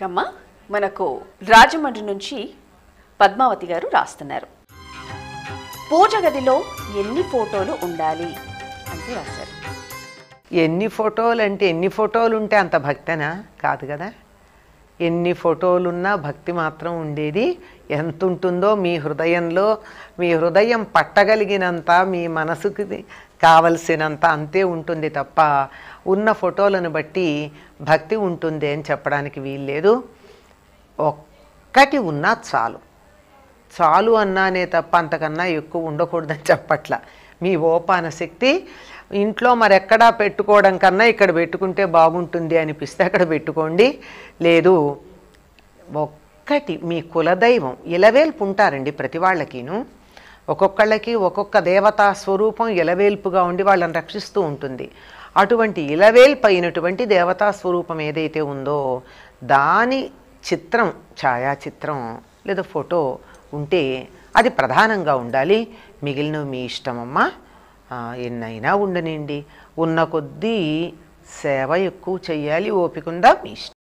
కమ్మ మనకు రాజమండ్రి నుంచి పద్మావతి గారు రాస్తున్నారు పూజ గదిలో ఎన్ని ఫోటోలు ఉండాలి అంటే రాశారు ఎన్ని ఫోటోలు అంటే ఎన్ని ఫోటోలు ఉంటే అంత భక్తనా కాదు కదా ఎన్ని ఫోటోలున్నా భక్తి మాత్రం ఉండేది ఎంత ఉంటుందో మీ హృదయంలో మీ హృదయం పట్టగలిగినంత మీ మనసుకి కావలసినంత అంతే ఉంటుంది తప్ప ఉన్న ఫోటోలను బట్టి భక్తి ఉంటుంది అని చెప్పడానికి వీల్లేదు ఒక్కటి ఉన్నా చాలు చాలు అన్నానే తప్ప అంతకన్నా ఎక్కువ ఉండకూడదని చెప్పట్ల మీ ఓపాన శక్తి ఇంట్లో మరెక్కడా పెట్టుకోవడం కన్నా ఇక్కడ పెట్టుకుంటే బాగుంటుంది అనిపిస్తే అక్కడ పెట్టుకోండి లేదు ఒక్కటి మీ కులదైవం ఇలవేల్పు ఉంటారండి ప్రతి వాళ్ళకిను ఒక్కొక్కళ్ళకి ఒక్కొక్క దేవతా స్వరూపం ఇలవేల్పుగా ఉండి వాళ్ళని రక్షిస్తూ ఉంటుంది అటువంటి ఇలవేల్పు అయినటువంటి దేవతా స్వరూపం ఏదైతే ఉందో దాని చిత్రం ఛాయాచిత్రం లేదా ఫోటో ఉంటే అది ప్రధానంగా ఉండాలి మిగిలినవి మీ ఇష్టమమ్మా ఎన్నైనా ఉండనండి ఉన్న కొద్దీ సేవ ఎక్కువ చేయాలి ఓపికందా మీ ఇష్టం